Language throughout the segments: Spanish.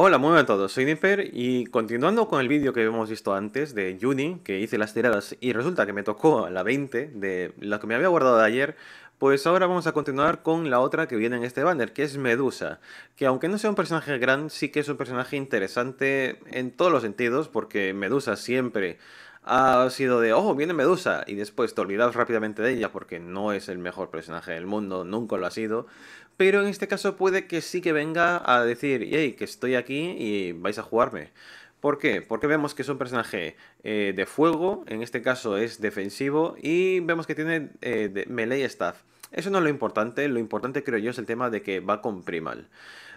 Hola, muy buenas a todos, soy Nipper y continuando con el vídeo que hemos visto antes de Juni, que hice las tiradas y resulta que me tocó la 20 de la que me había guardado de ayer, pues ahora vamos a continuar con la otra que viene en este banner, que es Medusa, que aunque no sea un personaje gran, sí que es un personaje interesante en todos los sentidos, porque Medusa siempre ha sido de, ojo viene Medusa, y después te olvidas rápidamente de ella porque no es el mejor personaje del mundo, nunca lo ha sido. Pero en este caso puede que sí que venga a decir, hey, que estoy aquí y vais a jugarme. ¿Por qué? Porque vemos que es un personaje eh, de fuego, en este caso es defensivo, y vemos que tiene eh, melee staff. Eso no es lo importante, lo importante creo yo es el tema de que va con primal.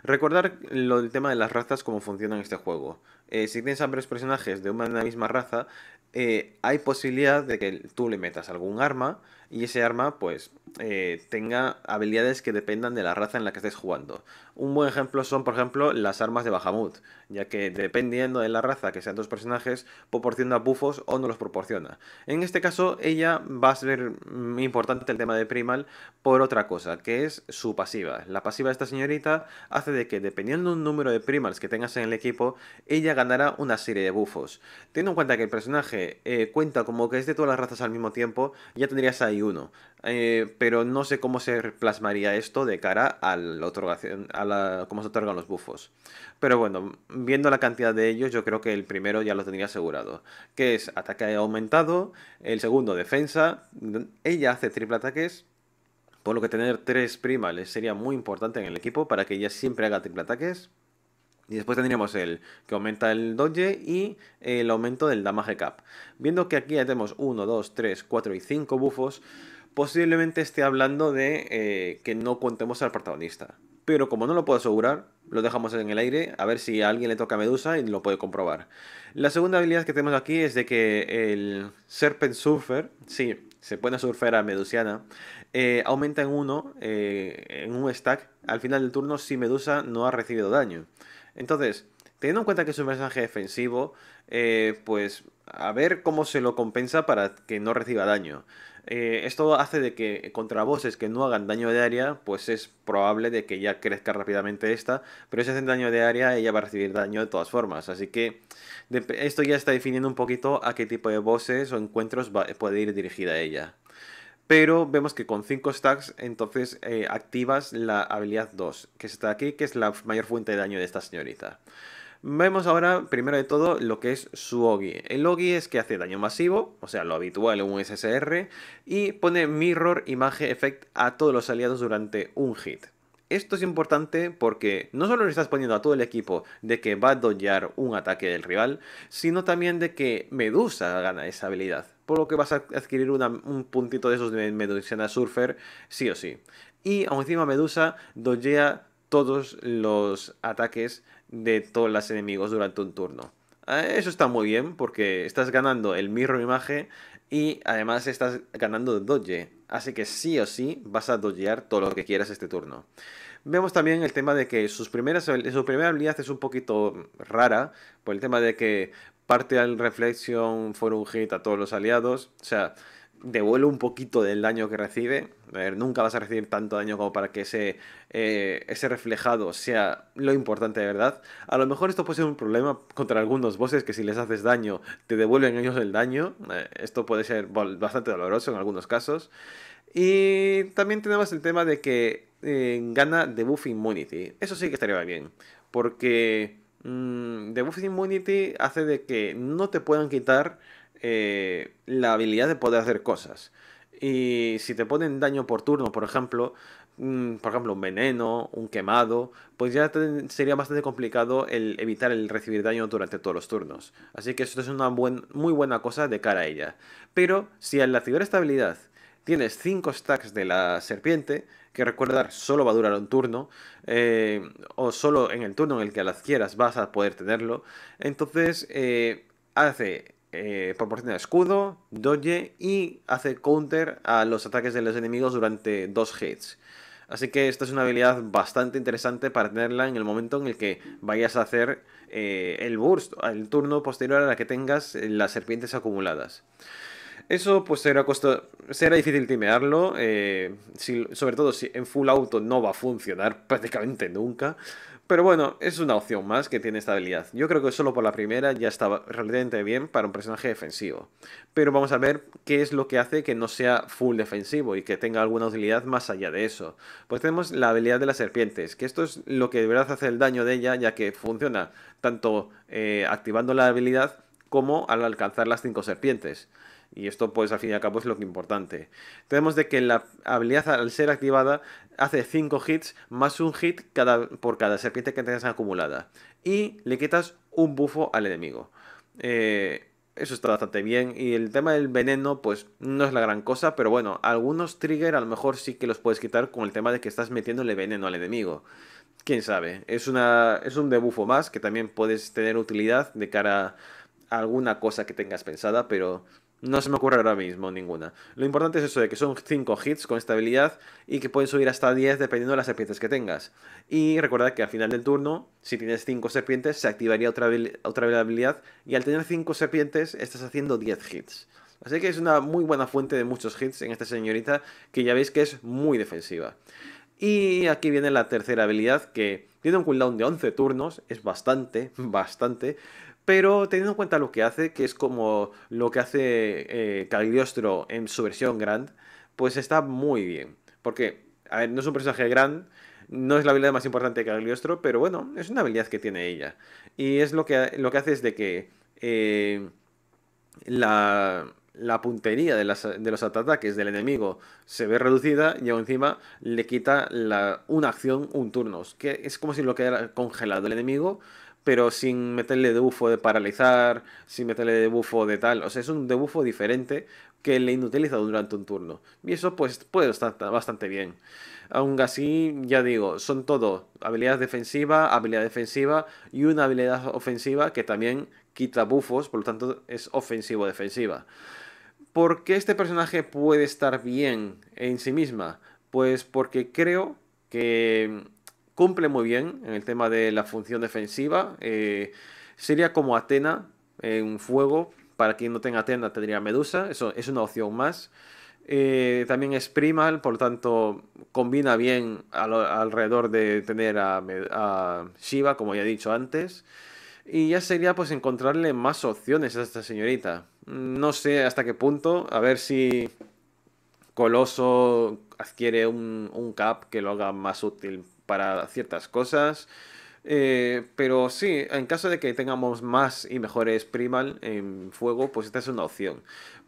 Recordar lo del tema de las razas, cómo funciona en este juego. Eh, si tienes a personajes de una misma raza, eh, hay posibilidad de que tú le metas algún arma y ese arma pues eh, tenga habilidades que dependan de la raza en la que estés jugando. Un buen ejemplo son, por ejemplo, las armas de Bahamut, ya que dependiendo de la raza que sean dos personajes, proporciona bufos o no los proporciona. En este caso, ella va a ser importante el tema de Primal por otra cosa, que es su pasiva. La pasiva de esta señorita hace de que, dependiendo un número de Primals que tengas en el equipo, ella ganará una serie de bufos. Teniendo en cuenta que el personaje eh, cuenta como que es de todas las razas al mismo tiempo, ya tendrías ahí uno. Eh, pero no sé cómo se plasmaría esto de cara al a la, cómo se otorgan los bufos. Pero bueno, viendo la cantidad de ellos, yo creo que el primero ya lo tendría asegurado, que es ataque aumentado, el segundo defensa, ella hace triple ataques, por lo que tener tres primales sería muy importante en el equipo para que ella siempre haga triple ataques. Y después tendríamos el que aumenta el dodge y el aumento del damage cap. Viendo que aquí ya tenemos 1, 2, 3, 4 y 5 bufos, posiblemente esté hablando de eh, que no contemos al protagonista. Pero como no lo puedo asegurar, lo dejamos en el aire, a ver si a alguien le toca Medusa y lo puede comprobar. La segunda habilidad que tenemos aquí es de que el Serpent Surfer, sí, se pone a surfer a Medusiana, eh, aumenta en uno, eh, en un stack, al final del turno si Medusa no ha recibido daño. Entonces, teniendo en cuenta que es un mensaje defensivo, pues a ver cómo se lo compensa para que no reciba daño. Eh, esto hace de que contra voces que no hagan daño de área, pues es probable de que ya crezca rápidamente esta, pero si hacen daño de área, ella va a recibir daño de todas formas. Así que esto ya está definiendo un poquito a qué tipo de bosses o encuentros puede ir dirigida ella. Pero vemos que con 5 stacks, entonces eh, activas la habilidad 2, que está aquí, que es la mayor fuente de daño de esta señorita. Vemos ahora, primero de todo, lo que es su OGI. El OGI es que hace daño masivo, o sea, lo habitual en un SSR, y pone Mirror Imagen, Effect a todos los aliados durante un hit. Esto es importante porque no solo le estás poniendo a todo el equipo de que va a doyar un ataque del rival, sino también de que Medusa gana esa habilidad. Por lo que vas a adquirir un puntito de esos de Medusiana Surfer, sí o sí. Y aún encima Medusa doyea todos los ataques de todos los enemigos durante un turno. Ah, eso está muy bien porque estás ganando el mirror image y además estás ganando dodge. Así que sí o sí vas a dodgear todo lo que quieras este turno. Vemos también el tema de que sus primeras, su primera habilidad es un poquito rara por el tema de que parte al reflexión, for un hit a todos los aliados. O sea, devuelve un poquito del daño que recibe. nunca vas a recibir tanto daño como para que ese, eh, ese reflejado sea lo importante de verdad. A lo mejor esto puede ser un problema contra algunos bosses que si les haces daño te devuelven ellos el daño. Eh, esto puede ser bastante doloroso en algunos casos. Y también tenemos el tema de que eh, gana Debuff Immunity. Eso sí que estaría bien. Porque Debuff mm, Immunity hace de que no te puedan quitar eh, la habilidad de poder hacer cosas. Y si te ponen daño por turno, por ejemplo, mm, por ejemplo, un veneno, un quemado, pues ya sería bastante complicado el evitar el recibir daño durante todos los turnos. Así que esto es una muy buena cosa de cara a ella. Pero si al activar esta habilidad tienes 5 stacks de la serpiente, que recuerda solo va a durar un turno, eh, o solo en el turno en el que las quieras vas a poder tenerlo, entonces eh, hace eh, proporciona escudo, doge y hace counter a los ataques de los enemigos durante dos hits. Así que esta es una habilidad bastante interesante para tenerla en el momento en el que vayas a hacer eh, el burst, el turno posterior a la que tengas las serpientes acumuladas. Eso pues será, difícil timearlo, eh, sobre todo si en full auto no va a funcionar prácticamente nunca. Pero bueno, es una opción más que tiene esta habilidad. Yo creo que solo por la primera ya estaba realmente bien para un personaje defensivo. Pero vamos a ver qué es lo que hace que no sea full defensivo y que tenga alguna utilidad más allá de eso. Pues tenemos la habilidad de las serpientes, que esto es lo que de verdad hace el daño de ella, ya que funciona tanto eh, activando la habilidad como al alcanzar las 5 serpientes. Y esto pues al fin y al cabo es lo que importante. Tenemos de que la habilidad al ser activada hace 5 hits más un hit cada, por cada serpiente que tengas acumulada. Y le quitas un bufo al enemigo. Eh, eso está bastante bien. Y el tema del veneno, pues no es la gran cosa, pero bueno, algunos trigger a lo mejor sí que los puedes quitar con el tema de que estás metiéndole veneno al enemigo. Quién sabe, es, una, es un debufo más que también puedes tener utilidad de cara a alguna cosa que tengas pensada, pero no se me ocurre ahora mismo ninguna. Lo importante es eso de que son 5 hits con estabilidad y que pueden subir hasta 10 dependiendo de las serpientes que tengas. Y recuerda que al final del turno, si tienes 5 serpientes, se activaría otra, otra habilidad y al tener 5 serpientes estás haciendo 10 hits. Así que es una muy buena fuente de muchos hits en esta señorita que ya veis que es muy defensiva. Y aquí viene la tercera habilidad que tiene un cooldown de 11 turnos, es bastante, bastante, pero teniendo en cuenta lo que hace, que es como lo que hace eh, Cagliostro en su versión Grand, pues está muy bien. Porque, a ver, no es un personaje Grand, no es la habilidad más importante de Cagliostro, pero bueno, es una habilidad que tiene ella. Y es lo que, lo que hace es de que eh, la, la puntería de, los ataques del enemigo se ve reducida y aún encima le quita una acción, un turno. Que es como si lo quedara congelado el enemigo, pero sin meterle debuffo de paralizar, sin meterle debuffo de tal. O sea, es un debuffo diferente que le inutilizado durante un turno. Y eso pues puede estar bastante bien. Aún así, ya digo, son todo habilidad defensiva, habilidad defensiva y una habilidad ofensiva que también quita bufos. por lo tanto es ofensivo-defensiva. ¿Por qué este personaje puede estar bien en sí misma? Pues porque creo que cumple muy bien en el tema de la función defensiva. Eh, sería como Atena en fuego. Para quien no tenga Atena tendría Medusa. Eso es una opción más. Eh, también es primal, por lo tanto combina bien alrededor de tener a, Shiva, como ya he dicho antes. Y ya sería pues encontrarle más opciones a esta señorita. No sé hasta qué punto, a ver si Coloso adquiere un, un cap que lo haga más útil para ciertas cosas. Eh, pero sí, en caso de que tengamos más y mejores primal en fuego, pues esta es una opción.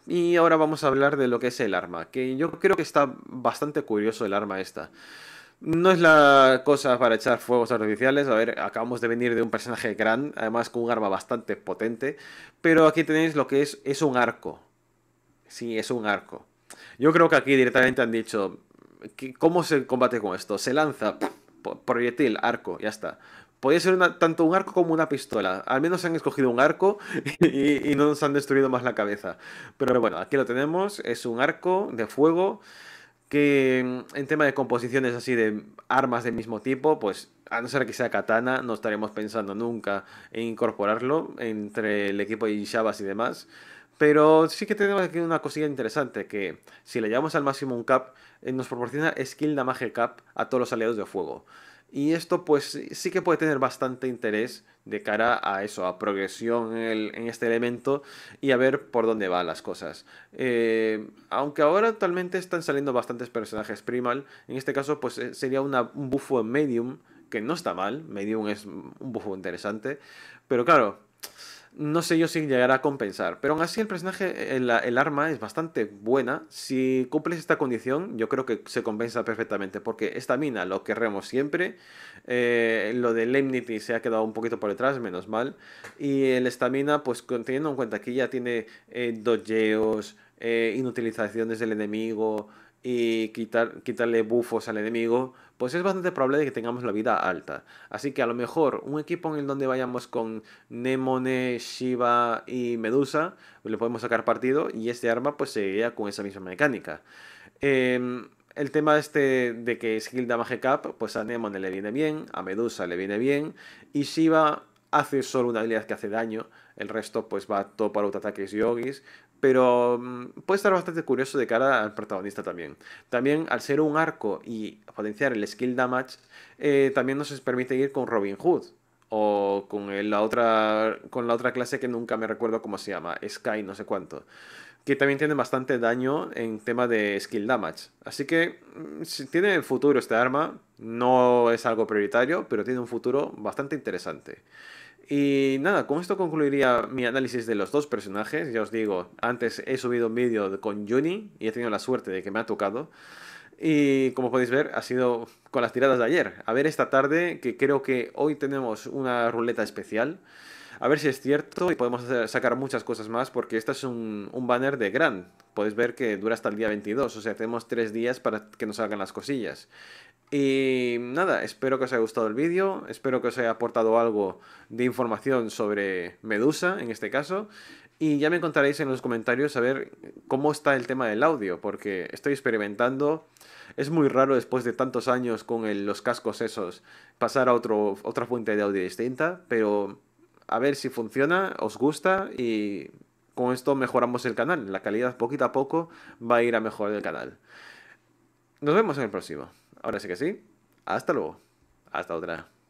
Y ahora vamos a hablar de lo que es el arma, que yo creo que está bastante curioso el arma esta. No es la cosa para echar fuegos artificiales, a ver, acabamos de venir de un personaje gran, además con un arma bastante potente, pero aquí tenéis lo que es, es un arco. Sí, es un arco. Yo creo que aquí directamente han dicho, ¿cómo se combate con esto? Se lanza, proyectil, arco, ya está. Podría ser tanto un arco como una pistola. Al menos han escogido un arco y, no nos han destruido más la cabeza. Pero bueno, aquí lo tenemos. Es un arco de fuego que mm, en tema de composiciones así de armas del mismo tipo, pues a no ser que sea katana, no estaremos pensando nunca en incorporarlo entre el equipo de Shabas y demás. Pero sí que tenemos aquí una cosilla interesante, que si le llamamos al máximo cap, eh, nos proporciona skill damage cap a todos los aliados de fuego. Y esto pues sí que puede tener bastante interés de cara a eso, a progresión en, este elemento y a ver por dónde van las cosas. Eh, aunque ahora actualmente están saliendo bastantes personajes primal, en este caso pues eh, sería un buffo en medium, que no está mal, medium es un buffo interesante, pero claro no sé yo si llegará a compensar. Pero aún así el personaje, el, arma es bastante buena. Si cumples esta condición, yo creo que se compensa perfectamente. Porque esta mina lo querremos siempre. Eh, lo de Lemnity se ha quedado un poquito por detrás, menos mal. Y el estamina, pues teniendo en cuenta que ya tiene eh, eh, inutilizaciones del enemigo y quitar, quitarle bufos al enemigo, pues es bastante probable de que tengamos la vida alta. Así que a lo mejor un equipo en el donde vayamos con Nemone, Shiva y Medusa, pues, le podemos sacar partido y este arma pues seguiría con esa misma mecánica. Em, el tema este de que Skill Damage Cap, pues a Nemone le viene bien, a Medusa le viene bien, y Shiva hace solo una habilidad que hace daño, el resto pues va todo para autoataques ataques yogis, pero mm, puede estar bastante curioso de cara al protagonista también. También al ser un arco y potenciar el skill damage, eh, también nos permite ir con Robin Hood o con la otra con la otra clase que nunca me recuerdo cómo se llama, Sky no sé cuánto, que también tiene bastante daño en tema de skill damage. Así que mm, si tiene futuro este arma, no es algo prioritario, pero tiene un futuro bastante interesante. Y nada, con esto concluiría mi análisis de los dos personajes. Ya os digo, antes he subido un vídeo con Juni y he tenido la suerte de que me ha tocado. Y como podéis ver, ha sido con las tiradas de ayer. A ver esta tarde, que creo que hoy tenemos una ruleta especial. A ver si es cierto y podemos sacar muchas cosas más porque este es un, banner de gran. Podéis ver que dura hasta el día 22, o sea, tenemos tres días para que nos salgan las cosillas. Y nada, espero que os haya gustado el vídeo, espero que os haya aportado algo de información sobre Medusa, en este caso, y ya me contaréis en los comentarios a ver cómo está el tema del audio, porque estoy experimentando, es muy raro después de tantos años con los cascos esos pasar a otro, otra fuente de audio distinta, pero a ver si funciona, os gusta y con esto mejoramos el canal, la calidad poquito a poco va a ir a mejorar el canal. Nos vemos en el próximo. Ahora sí que sí. Hasta luego. Hasta otra.